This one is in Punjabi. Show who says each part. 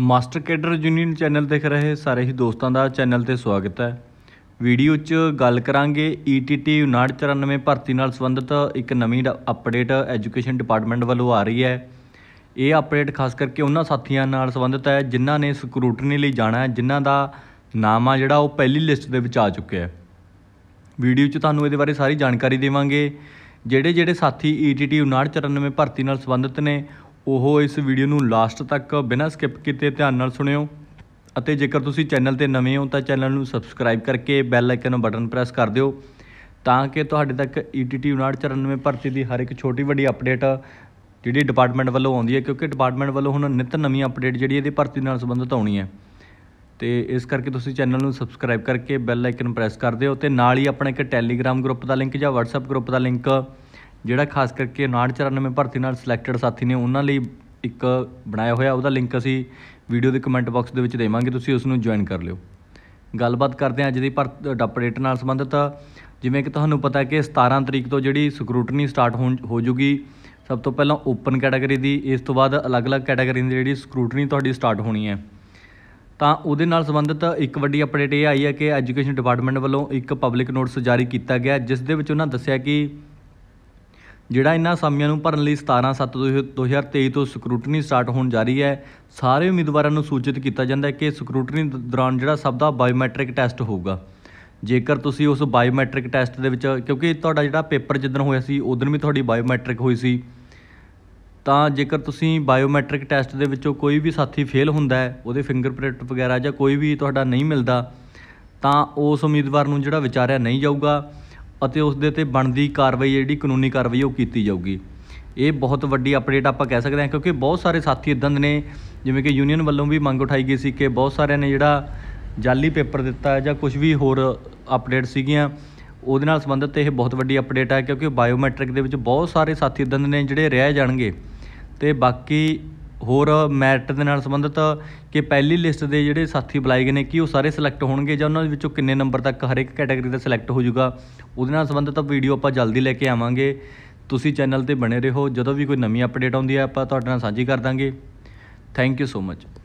Speaker 1: ਮਾਸਟਰ ਕੇਡਰ ਯੂਨੀਅਨ ਚੈਨਲ ਦੇਖ ਰਹੇ ਸਾਰੇ ਹੀ ਦੋਸਤਾਂ ਦਾ ਚੈਨਲ ਤੇ ਸਵਾਗਤ ਹੈ ਵੀਡੀਓ 'ਚ ਗੱਲ ਕਰਾਂਗੇ ETT 5994 ਭਰਤੀ ਨਾਲ ਸੰਬੰਧਿਤ ਇੱਕ ਨਵੀਂ ਅਪਡੇਟ ਐਜੂਕੇਸ਼ਨ ਡਿਪਾਰਟਮੈਂਟ ਵੱਲੋਂ ਆ ਰਹੀ ਹੈ ਇਹ ਅਪਡੇਟ ਖਾਸ ਕਰਕੇ ਉਹਨਾਂ ਸਾਥੀਆਂ ਨਾਲ ਸੰਬੰਧਿਤ ਹੈ ਜਿਨ੍ਹਾਂ ਨੇ ਸਕਰੂਟਨੀ ਲਈ ਜਾਣਾ ਹੈ ਜਿਨ੍ਹਾਂ ਦਾ ਨਾਮ ਆ ਜਿਹੜਾ ਉਹ ਪਹਿਲੀ ਲਿਸਟ ਦੇ ਵਿੱਚ ਆ ਚੁੱਕਿਆ ਹੈ ਵੀਡੀਓ 'ਚ ਤੁਹਾਨੂੰ ਇਹਦੇ ਬਾਰੇ ਸਾਰੀ ਜਾਣਕਾਰੀ ਦੇਵਾਂਗੇ ਜਿਹੜੇ ਜਿਹੜੇ ਸਾਥੀ ETT 5994 ਭਰਤੀ ਨਾਲ ਸੰਬੰਧਿਤ ਨੇ ਉਹ ਇਸ ਵੀਡੀਓ ਨੂੰ ਲਾਸਟ ਤੱਕ ਬਿਨਾਂ ਸਕਿਪ ਕੀਤੇ ਧਿਆਨ ਨਾਲ ਸੁਣਿਓ ਅਤੇ ਜੇਕਰ ਤੁਸੀਂ ਚੈਨਲ ਤੇ ਨਵੇਂ ਹੋ ਤਾਂ ਚੈਨਲ ਨੂੰ ਸਬਸਕ੍ਰਾਈਬ ਕਰਕੇ ਬੈਲ ਆਈਕਨ ਬਟਨ ਪ੍ਰੈਸ ਕਰ ਦਿਓ ਤਾਂ ਕਿ ਤੁਹਾਡੇ ਤੱਕ ETT 5994 ਭਰਤੀ ਦੀ ਹਰ ਇੱਕ ਛੋਟੀ ਵੱਡੀ ਅਪਡੇਟ ਜਿਹੜੀ ਡਿਪਾਰਟਮੈਂਟ ਵੱਲੋਂ ਆਉਂਦੀ ਹੈ ਕਿਉਂਕਿ ਡਿਪਾਰਟਮੈਂਟ ਵੱਲੋਂ ਹੁਣ ਨਿਤ ਨਵੀਂ ਅਪਡੇਟ ਜਿਹੜੀ ਇਹਦੀ ਭਰਤੀ ਨਾਲ ਸੰਬੰਧਿਤ ਆਉਣੀ ਹੈ ਤੇ ਇਸ ਕਰਕੇ ਤੁਸੀਂ ਚੈਨਲ ਨੂੰ ਸਬਸਕ੍ਰਾਈਬ ਕਰਕੇ ਬੈਲ ਆਈਕਨ ਪ੍ਰੈਸ ਕਰ ਦਿਓ ਤੇ ਨਾਲ ਹੀ ਆਪਣੇ ਇੱਕ ਟੈਲੀਗ੍ਰam ਗਰੁੱਪ ਦਾ ਲਿੰਕ ਜਾਂ WhatsApp ਗਰੁੱਪ ਦਾ ਲਿੰਕ ਜਿਹੜਾ ਖਾਸ ਕਰਕੇ 99 ਭਰਤੀ ਨਾਲ ਸਿਲੈਕਟਡ ਸਾਥੀ ਨੇ ਉਹਨਾਂ ਲਈ ਇੱਕ ਬਣਾਇਆ ਹੋਇਆ ਉਹਦਾ ਲਿੰਕ ਅਸੀਂ ਵੀਡੀਓ ਦੇ ਕਮੈਂਟ ਬਾਕਸ ਦੇ ਵਿੱਚ ਦੇਵਾਂਗੇ ਤੁਸੀਂ ਉਸ ਨੂੰ ਜੁਆਇਨ ਕਰ ਲਿਓ ਗੱਲਬਾਤ ਕਰਦੇ ਹਾਂ ਅੱਜ ਦੀ ਭਰਤੀ ਅਪਡੇਟ ਨਾਲ ਸੰਬੰਧਿਤ ਜਿਵੇਂ ਕਿ ਤੁਹਾਨੂੰ ਪਤਾ ਹੈ ਕਿ 17 ਤਰੀਕ ਤੋਂ ਜਿਹੜੀ ਸਕਰੂਟਨੀ ਸਟਾਰਟ ਹੋ ਜੂਗੀ ਸਭ ਤੋਂ ਪਹਿਲਾਂ ਓਪਨ ਕੈਟਾਗਰੀ ਦੀ ਇਸ ਤੋਂ ਬਾਅਦ ਅਲੱਗ-ਅਲੱਗ ਕੈਟਾਗਰੀ ਦੀ ਜਿਹੜੀ ਸਕਰੂਟਨੀ ਤੁਹਾਡੀ ਸਟਾਰਟ ਹੋਣੀ ਹੈ ਤਾਂ ਉਹਦੇ ਨਾਲ ਸੰਬੰਧਿਤ ਇੱਕ ਵੱਡੀ ਅਪਡੇਟ ਇਹ ਆਈ ਹੈ ਕਿ ਐਜੂਕੇਸ਼ਨ ਡਿਪਾਰਟਮੈਂਟ ਵੱਲੋਂ ਇੱਕ ਪਬਲਿਕ ਨੋਟਿਸ ਜਾਰੀ ਕੀਤਾ ਗਿਆ ਜਿਸ ਦੇ ਵਿੱਚ ਉਹਨਾਂ ਦੱਸਿਆ ਕਿ ਜਿਹੜਾ ਇਹਨਾਂ ਅਸਾਮੀਆਂ ਨੂੰ ਭਰਨ ਲਈ 17 7 2023 ਤੋਂ ਸਕਰੂਟਨੀ ਸਟਾਰਟ ਹੋਣ ਜਾ ਰਹੀ ਹੈ ਸਾਰੇ ਉਮੀਦਵਾਰਾਂ ਨੂੰ ਸੂਚਿਤ ਕੀਤਾ ਜਾਂਦਾ ਹੈ ਕਿ ਸਕਰੂਟਨੀ ਦੌਰਾਨ ਜਿਹੜਾ ਸਭ ਦਾ ਬਾਇਓਮੈਟ੍ਰਿਕ ਟੈਸਟ ਹੋਊਗਾ ਜੇਕਰ ਤੁਸੀਂ ਉਸ ਬਾਇਓਮੈਟ੍ਰਿਕ ਟੈਸਟ ਦੇ ਵਿੱਚ ਕਿਉਂਕਿ ਤੁਹਾਡਾ ਜਿਹੜਾ ਪੇਪਰ ਜਿੱਦਣ ਹੋਇਆ ਸੀ ਉਦੋਂ ਵੀ ਤੁਹਾਡੀ ਬਾਇਓਮੈਟ੍ਰਿਕ ਹੋਈ ਸੀ ਤਾਂ ਜੇਕਰ ਤੁਸੀਂ ਬਾਇਓਮੈਟ੍ਰਿਕ ਟੈਸਟ ਦੇ ਵਿੱਚੋਂ ਕੋਈ ਵੀ ਸਾਥੀ ਫੇਲ ਹੁੰਦਾ ਹੈ ਉਹਦੇ ਫਿੰਗਰਪ੍ਰਿੰਟ ਵਗੈਰਾ ਜਾਂ ਕੋਈ ਵੀ ਤੁਹਾਡਾ ਨਹੀਂ ਮਿਲਦਾ ਤਾਂ ਉਸ ਉਮੀਦਵਾਰ ਨੂੰ ਜਿਹੜਾ ਵਿਚਾਰਿਆ ਨਹੀਂ ਜਾਊਗਾ ਅਤੇ ਉਸ ਦੇ ਤੇ ਬਣਦੀ ਕਾਰਵਾਈ ਜਿਹੜੀ ਕਾਨੂੰਨੀ ਕਾਰਵਾਈ ਉਹ ਕੀਤੀ ਜਾਊਗੀ ਇਹ ਬਹੁਤ ਵੱਡੀ ਅਪਡੇਟ ਆਪਾਂ ਕਹਿ ਸਕਦੇ ਹਾਂ ਕਿਉਂਕਿ ਬਹੁਤ ਸਾਰੇ ਸਾਥੀ ਇਦਾਂ ਦੇ ਨੇ ਜਿਵੇਂ ਕਿ ਯੂਨੀਅਨ ਵੱਲੋਂ ਵੀ ਮੰਗ ਉਠਾਈ ਗਈ ਸੀ ਕਿ ਬਹੁਤ ਸਾਰਿਆਂ ਨੇ ਜਿਹੜਾ ਜਾਲੀ ਪੇਪਰ ਦਿੱਤਾ ਜਾਂ ਕੁਝ ਵੀ ਹੋਰ ਅਪਡੇਟ ਸੀਗੀਆਂ ਉਹਦੇ ਨਾਲ ਸੰਬੰਧਿਤ ਇਹ ਬਹੁਤ ਵੱਡੀ ਅਪਡੇਟ ਹੈ ਕਿਉਂਕਿ ਬਾਇਓਮੈਟ੍ਰਿਕ ਦੇ ਵਿੱਚ ਬਹੁਤ ਸਾਰੇ ਸਾਥੀ ਇਦਾਂ ਦੇ ਨੇ ਜਿਹੜੇ ਰਹਿ ਜਾਣਗੇ ਤੇ ਬਾਕੀ ਹੋਰ ਮੈਰਿਟ ਦੇ ਨਾਲ ਸੰਬੰਧਿਤ ਕਿ ਪਹਿਲੀ ਲਿਸਟ ਦੇ ਜਿਹੜੇ ਸਾਥੀ ਬੁਲਾਏ ਗਏ ਨੇ ਕੀ ਉਹ ਸਾਰੇ ਸਿਲੈਕਟ ਹੋਣਗੇ ਜਾਂ ਉਹਨਾਂ ਦੇ ਵਿੱਚੋਂ ਕਿੰਨੇ ਨੰਬਰ ਤੱਕ ਹਰ ਇੱਕ ਕੈਟਾਗਰੀ ਦਾ ਸਿਲੈਕਟ ਹੋ ਜਾਊਗਾ ਉਹਦੇ ਨਾਲ ਸੰਬੰਧਿਤ ਵੀਡੀਓ ਆਪਾਂ ਜਲਦੀ ਲੈ ਕੇ ਆਵਾਂਗੇ ਤੁਸੀਂ ਚੈਨਲ ਤੇ ਬਣੇ ਰਹੋ ਜਦੋਂ ਵੀ ਕੋਈ ਨਵੀਂ ਅਪਡੇਟ ਆਉਂਦੀ ਹੈ ਆਪਾਂ ਤੁਹਾਡੇ ਨਾਲ ਸਾਂਝੀ ਕਰ ਦਾਂਗੇ ਥੈਂਕ ਯੂ ਸੋ ਮਚ